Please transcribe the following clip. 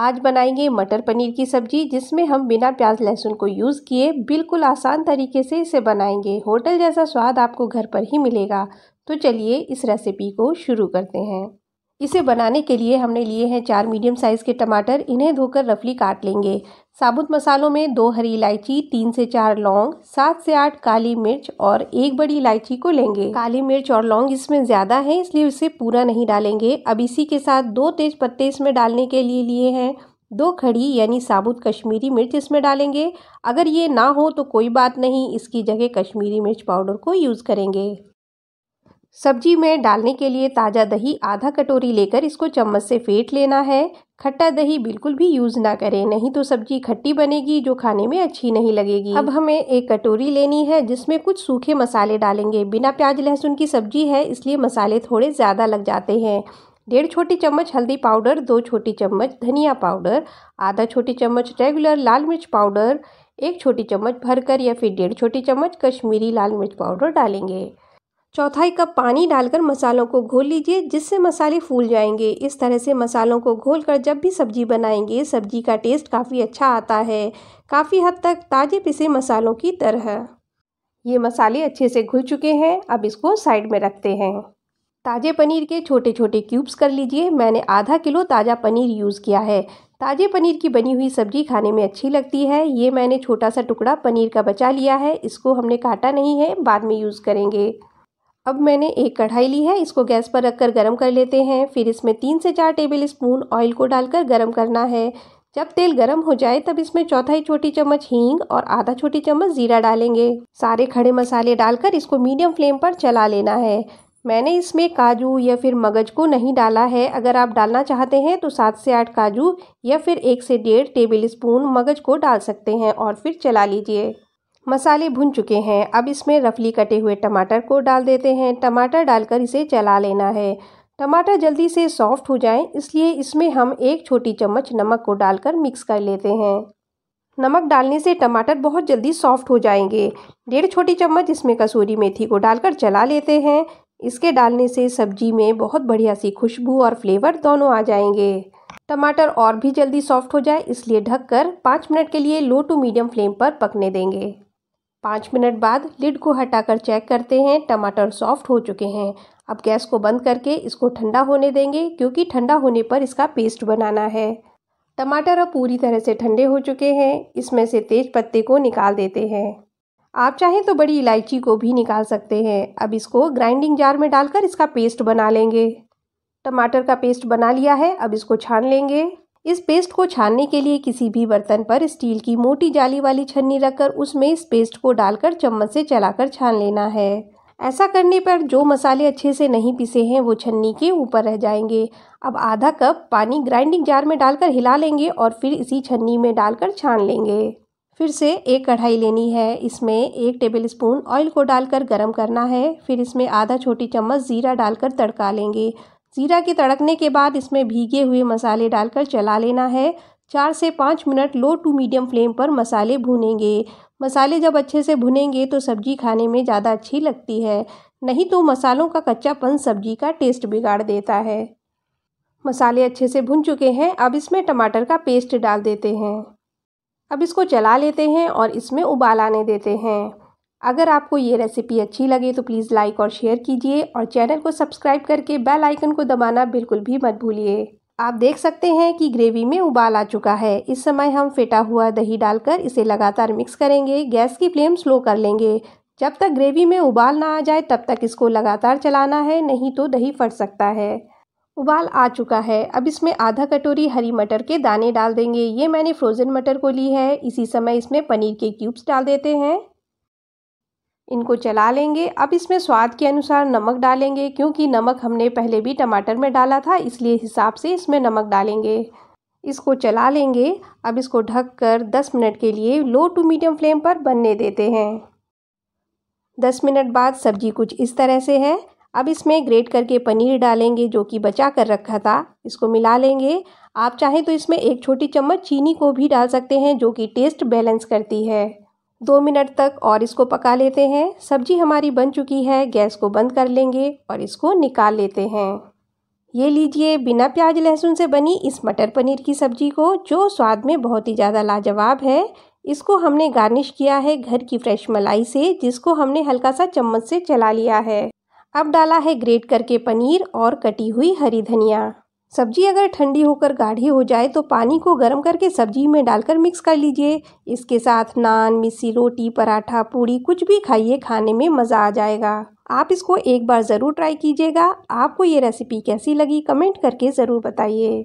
आज बनाएंगे मटर पनीर की सब्जी जिसमें हम बिना प्याज लहसुन को यूज़ किए बिल्कुल आसान तरीके से इसे बनाएंगे होटल जैसा स्वाद आपको घर पर ही मिलेगा तो चलिए इस रेसिपी को शुरू करते हैं इसे बनाने के लिए हमने लिए हैं चार मीडियम साइज़ के टमाटर इन्हें धोकर रफली काट लेंगे साबुत मसालों में दो हरी इलायची तीन से चार लौंग सात से आठ काली मिर्च और एक बड़ी इलायची को लेंगे काली मिर्च और लौंग इसमें ज़्यादा है इसलिए इसे पूरा नहीं डालेंगे अब इसी के साथ दो तेज पत्ते इसमें डालने के लिए लिए हैं दो खड़ी यानी साबुत कश्मीरी मिर्च इसमें डालेंगे अगर ये ना हो तो कोई बात नहीं इसकी जगह कश्मीरी मिर्च पाउडर को यूज़ करेंगे सब्जी में डालने के लिए ताज़ा दही आधा कटोरी लेकर इसको चम्मच से फेंट लेना है खट्टा दही बिल्कुल भी यूज़ ना करें नहीं तो सब्जी खट्टी बनेगी जो खाने में अच्छी नहीं लगेगी अब हमें एक कटोरी लेनी है जिसमें कुछ सूखे मसाले डालेंगे बिना प्याज लहसुन की सब्जी है इसलिए मसाले थोड़े ज़्यादा लग जाते हैं डेढ़ छोटी चम्मच हल्दी पाउडर दो छोटी चम्मच धनिया पाउडर आधा छोटी चम्मच रेगुलर लाल मिर्च पाउडर एक छोटी चम्मच भरकर या फिर डेढ़ छोटी चम्मच कश्मीरी लाल मिर्च पाउडर डालेंगे चौथाई कप पानी डालकर मसालों को घोल लीजिए जिससे मसाले फूल जाएंगे इस तरह से मसालों को घोल कर जब भी सब्जी बनाएंगे सब्जी का टेस्ट काफ़ी अच्छा आता है काफ़ी हद तक ताज़े पिसे मसालों की तरह ये मसाले अच्छे से घुल चुके हैं अब इसको साइड में रखते हैं ताज़े पनीर के छोटे छोटे क्यूब्स कर लीजिए मैंने आधा किलो ताज़ा पनीर यूज़ किया है ताज़े पनीर की बनी हुई सब्जी खाने में अच्छी लगती है ये मैंने छोटा सा टुकड़ा पनीर का बचा लिया है इसको हमने काटा नहीं है बाद में यूज़ करेंगे अब मैंने एक कढ़ाई ली है इसको गैस पर रखकर गर्म कर लेते हैं फिर इसमें तीन से चार टेबल स्पून ऑयल को डालकर गर्म करना है जब तेल गर्म हो जाए तब इसमें चौथाई छोटी चम्मच हींग और आधा छोटी चम्मच जीरा डालेंगे सारे खड़े मसाले डालकर इसको मीडियम फ्लेम पर चला लेना है मैंने इसमें काजू या फिर मगज को नहीं डाला है अगर आप डालना चाहते हैं तो सात से आठ काजू या फिर एक से डेढ़ टेबल स्पून मगज को डाल सकते हैं और फिर चला लीजिए मसाले भुन चुके हैं अब इसमें रफली कटे हुए टमाटर को डाल देते हैं टमाटर डालकर इसे चला लेना है टमाटर जल्दी से सॉफ्ट हो जाए इसलिए इसमें हम एक छोटी चम्मच नमक को डालकर मिक्स कर लेते हैं नमक डालने से टमाटर बहुत जल्दी सॉफ्ट हो जाएंगे डेढ़ छोटी चम्मच इसमें कसूरी मेथी को डालकर चला लेते हैं इसके डालने से सब्जी में बहुत बढ़िया सी खुशबू और फ्लेवर दोनों आ जाएंगे टमाटर और भी जल्दी सॉफ्ट हो जाए इसलिए ढककर पाँच मिनट के लिए लो टू मीडियम फ्लेम पर पकने देंगे पाँच मिनट बाद लिड को हटाकर चेक करते हैं टमाटर सॉफ्ट हो चुके हैं अब गैस को बंद करके इसको ठंडा होने देंगे क्योंकि ठंडा होने पर इसका पेस्ट बनाना है टमाटर अब पूरी तरह से ठंडे हो चुके हैं इसमें से तेज पत्ते को निकाल देते हैं आप चाहें तो बड़ी इलायची को भी निकाल सकते हैं अब इसको ग्राइंडिंग जार में डालकर इसका पेस्ट बना लेंगे टमाटर का पेस्ट बना लिया है अब इसको छान लेंगे इस पेस्ट को छानने के लिए किसी भी बर्तन पर स्टील की मोटी जाली वाली छन्नी रखकर उसमें इस पेस्ट को डालकर चम्मच से चलाकर छान लेना है ऐसा करने पर जो मसाले अच्छे से नहीं पिसे हैं वो छन्नी के ऊपर रह जाएंगे अब आधा कप पानी ग्राइंडिंग जार में डालकर हिला लेंगे और फिर इसी छन्नी में डालकर छान लेंगे फिर से एक कढ़ाई लेनी है इसमें एक टेबल स्पून ऑयल को डालकर गरम करना है फिर इसमें आधा छोटी चम्मच ज़ीरा डालकर तड़का लेंगे ज़ीरा के तड़कने के बाद इसमें भीगे हुए मसाले डालकर चला लेना है चार से पाँच minute low to medium flame पर मसाले भुनेंगे मसाले जब अच्छे से भुनेंगे तो सब्जी खाने में ज़्यादा अच्छी लगती है नहीं तो मसालों का कच्चापन सब्जी का टेस्ट बिगाड़ देता है मसाले अच्छे से भुन चुके हैं अब इसमें टमाटर का पेस्ट डाल देते हैं अब इसको चला लेते हैं और इसमें उबाल आने देते हैं अगर आपको ये रेसिपी अच्छी लगे तो प्लीज़ लाइक और शेयर कीजिए और चैनल को सब्सक्राइब करके बेल आइकन को दबाना बिल्कुल भी मत भूलिए आप देख सकते हैं कि ग्रेवी में उबाल आ चुका है इस समय हम फेटा हुआ दही डालकर इसे लगातार मिक्स करेंगे गैस की फ्लेम स्लो कर लेंगे जब तक ग्रेवी में उबाल ना आ जाए तब तक इसको लगातार चलाना है नहीं तो दही फट सकता है उबाल आ चुका है अब इसमें आधा कटोरी हरी मटर के दाने डाल देंगे ये मैंने फ्रोज़न मटर को ली है इसी समय इसमें पनीर के क्यूब्स डाल देते हैं इनको चला लेंगे अब इसमें स्वाद के अनुसार नमक डालेंगे क्योंकि नमक हमने पहले भी टमाटर में डाला था इसलिए हिसाब से इसमें नमक डालेंगे इसको चला लेंगे अब इसको ढक कर दस मिनट के लिए लो टू मीडियम फ्लेम पर बनने देते हैं दस मिनट बाद सब्जी कुछ इस तरह से है अब इसमें ग्रेट करके पनीर डालेंगे जो कि बचा कर रखा था इसको मिला लेंगे आप चाहें तो इसमें एक छोटी चम्मच चीनी को भी डाल सकते हैं जो कि टेस्ट बैलेंस करती है दो मिनट तक और इसको पका लेते हैं सब्जी हमारी बन चुकी है गैस को बंद कर लेंगे और इसको निकाल लेते हैं ये लीजिए बिना प्याज लहसुन से बनी इस मटर पनीर की सब्जी को जो स्वाद में बहुत ही ज़्यादा लाजवाब है इसको हमने गार्निश किया है घर की फ्रेश मलाई से जिसको हमने हल्का सा चम्मच से चला लिया है अब डाला है ग्रेट करके पनीर और कटी हुई हरी धनिया सब्जी अगर ठंडी होकर गाढ़ी हो जाए तो पानी को गर्म करके सब्जी में डालकर मिक्स कर लीजिए इसके साथ नान मिस्सी रोटी पराठा पूड़ी कुछ भी खाइए खाने में मज़ा आ जाएगा आप इसको एक बार ज़रूर ट्राई कीजिएगा आपको ये रेसिपी कैसी लगी कमेंट करके ज़रूर बताइए